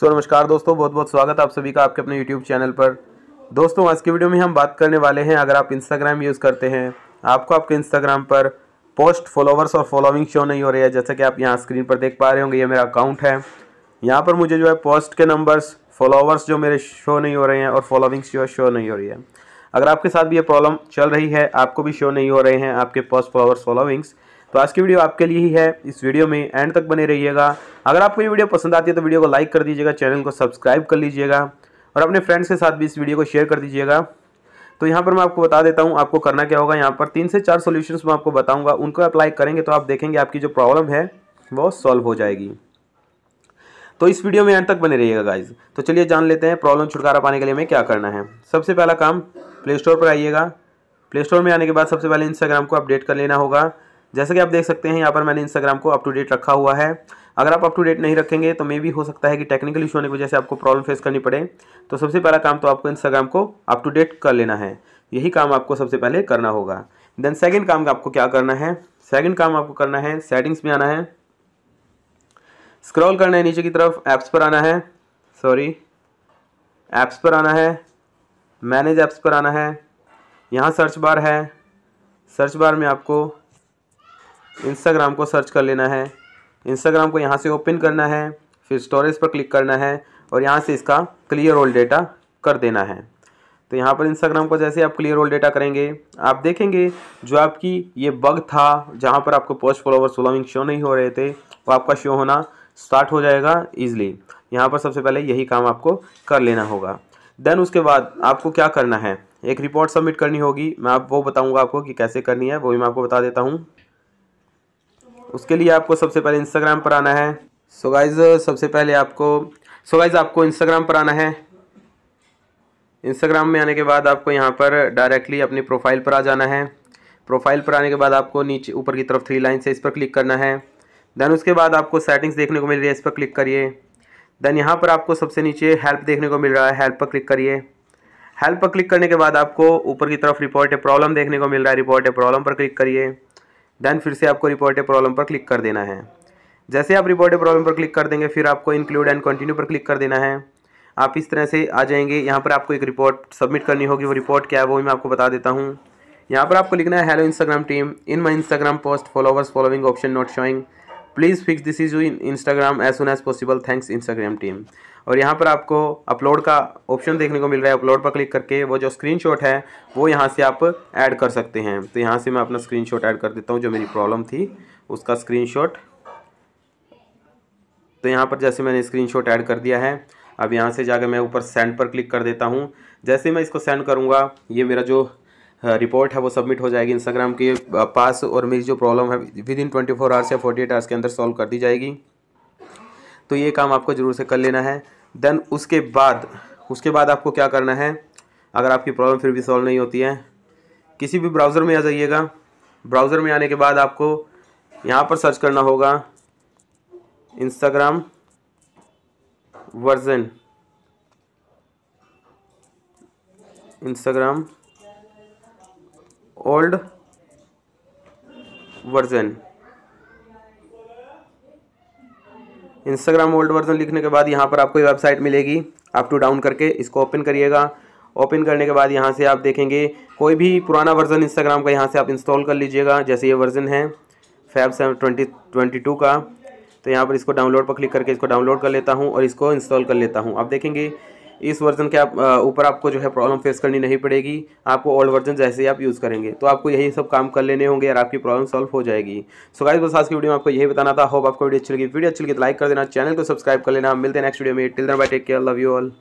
सो नमस्कार दोस्तों बहुत बहुत स्वागत आप सभी का आपके अपने यूट्यूब चैनल पर दोस्तों आज की वीडियो में हम बात करने वाले हैं अगर आप इंस्टाग्राम यूज़ करते हैं आपको आपके इंस्टाग्राम पर पोस्ट फॉलोवर्स और फॉलोविंग शो नहीं हो रही है जैसा कि आप यहाँ स्क्रीन पर देख पा रहे होंगे ये मेरा अकाउंट है यहाँ पर मुझे जो है पोस्ट के नंबर्स फॉलोवर्स जो मेरे शो नहीं हो रहे हैं और फॉलोविंग शो शो नहीं हो रही है अगर आपके साथ भी ये प्रॉब्लम चल रही है आपको भी शो नहीं हो रहे हैं आपके पोस्ट फॉलोवर्स फॉलोइंग्स तो आज की वीडियो आपके लिए ही है इस वीडियो में एंड तक बने रहिएगा अगर आपको ये वीडियो पसंद आती है तो वीडियो को लाइक कर दीजिएगा चैनल को सब्सक्राइब कर लीजिएगा और अपने फ्रेंड्स के साथ भी इस वीडियो को शेयर कर दीजिएगा तो यहाँ पर मैं आपको बता देता हूँ आपको करना क्या होगा यहाँ पर तीन से चार सोल्यूशन मैं आपको बताऊँगा उनको अप्लाई करेंगे तो आप देखेंगे आपकी जो प्रॉब्लम है वो सॉल्व हो जाएगी तो इस वीडियो में एंड तक बने रहिएगा गाइज तो चलिए जान लेते हैं प्रॉब्लम छुटकारा पाने के लिए हमें क्या करना है सबसे पहला काम प्ले स्टोर पर आइएगा प्ले स्टोर में आने के बाद सबसे पहले इंस्टाग्राम को अपडेट कर लेना होगा जैसे कि आप देख सकते हैं यहाँ पर मैंने इंस्टाग्राम को अप टू डेट रखा हुआ है अगर आप अप टू डेट नहीं रखेंगे तो मे भी हो सकता है कि टेक्निकल इशू होने की वजह से आपको प्रॉब्लम फेस करनी पड़े तो सबसे पहला काम तो आपको इंस्टाग्राम को अप टू डेट कर लेना है यही काम आपको सबसे पहले करना होगा देन सेकेंड काम आपको क्या करना है सेकेंड काम आपको करना है सेटिंग्स में आना है स्क्रॉल करना है नीचे की तरफ ऐप्स पर आना है सॉरी ऐप्स पर आना है मैनेज ऐप्स पर आना है यहाँ सर्च बार है सर्च बार में आपको इंस्टाग्राम को सर्च कर लेना है इंस्टाग्राम को यहाँ से ओपन करना है फिर स्टोरेज पर क्लिक करना है और यहाँ से इसका क्लियर ऑल डेटा कर देना है तो यहाँ पर इंस्टाग्राम को जैसे आप क्लियर ऑल डेटा करेंगे आप देखेंगे जो आपकी ये बग था जहाँ पर आपको पोस्ट फॉलोवर सोलोविंग शो नहीं हो रहे थे वो आपका शो होना स्टार्ट हो जाएगा ईजिली यहाँ पर सबसे पहले यही काम आपको कर लेना होगा देन उसके बाद आपको क्या करना है एक रिपोर्ट सबमिट करनी होगी मैं आप वो बताऊँगा आपको कि कैसे करनी है वो भी मैं आपको बता देता हूँ उसके लिए आपको सबसे पहले इंस्टाग्राम पर आना है सो गाइज सबसे पहले आपको सो गाइज आपको इंस्टाग्राम पर आना है इंस्टाग्राम में आने के बाद आपको यहाँ पर डायरेक्टली अपनी प्रोफाइल पर आ जाना है प्रोफाइल पर आने के बाद आपको नीचे ऊपर की तरफ थ्री लाइन से इस पर क्लिक करना है देन उसके बाद आपको सेटिंग्स देखने को मिल रही है इस पर क्लिक करिए देन यहाँ पर आपको सबसे नीचे हेल्प देखने को मिल रहा है हेल्प पर क्लिक करिए हेल्प पर क्लिक करने के बाद आपको ऊपर की तरफ रिपोर्ट ए प्रॉब्लम देखने को मिल रहा है रिपोर्ट ए प्रॉब्लम पर क्लिक करिए देन फिर से आपको ए प्रॉब्लम पर क्लिक कर देना है जैसे आप ए प्रॉब्लम पर क्लिक कर देंगे फिर आपको इंक्लूड एंड कंटिन्यू पर क्लिक कर देना है आप इस तरह से आ जाएंगे यहाँ पर आपको एक रिपोर्ट सबमिट करनी होगी वो रिपोर्ट क्या है वो मैं आपको बता देता हूँ यहाँ पर आपको लिखना है hello Instagram team in my Instagram post followers following option not showing please fix this issue in Instagram as soon as possible thanks Instagram team और यहाँ पर आपको अपलोड का ऑप्शन देखने को मिल रहा है अपलोड पर क्लिक करके वो जो स्क्रीनशॉट है वो यहाँ से आप ऐड कर सकते हैं तो यहाँ से मैं अपना स्क्रीनशॉट ऐड कर देता हूँ जो मेरी प्रॉब्लम थी उसका स्क्रीनशॉट तो यहाँ पर जैसे मैंने स्क्रीनशॉट ऐड कर दिया है अब यहाँ से जाकर मैं ऊपर सेंड पर क्लिक कर देता हूँ जैसे मैं इसको सेंड करूँगा ये मेरा जो रिपोर्ट हाँ, है वो सबमिट हो जाएगी इंस्टाग्राम के पास और मेरी जो प्रॉब्लम है within twenty four hours या फोर्टी एट आवर्स के अंदर सॉल्व कर दी जाएगी तो ये काम आपको ज़रूर से कर लेना है देन उसके बाद उसके बाद आपको क्या करना है अगर आपकी प्रॉब्लम फिर भी सॉल्व नहीं होती है किसी भी ब्राउज़र में आ जाइएगा ब्राउज़र में आने के बाद आपको यहाँ पर सर्च करना होगा Instagram version Instagram old version Instagram old version लिखने के बाद यहाँ पर आपको ये वेबसाइट मिलेगी आप टू डाउन करके इसको ओपन करिएगा ओपन करने के बाद यहाँ से आप देखेंगे कोई भी पुराना वर्जन इंस्टाग्राम का यहाँ से आप इंस्टॉल कर लीजिएगा जैसे ये वर्जन है Feb seven twenty twenty two का तो यहाँ पर इसको डाउनलोड पर क्लिक करके इसको डाउनलोड कर लेता हूँ और इसको इंस्टॉल कर लेता हूँ आप देखेंगे इस वर्जन के आप ऊपर आपको जो है प्रॉब्लम फेस करनी नहीं पड़ेगी आपको ओल्ड वर्जन जैसे ही आप यूज़ करेंगे तो आपको यही सब काम कर लेने होंगे और आपकी प्रॉब्लम सॉल्व हो जाएगी सो गाइस बस आज की वीडियो में आपको यही बताना था होप आपको वीडियो अच्छी लगी वीडियो अच्छी लगी तो लाइक कर देना चैनल को सब्सक्राइब कर लेना मिलते हैं नेक्स्ट वीडियो में till then bye take care love you all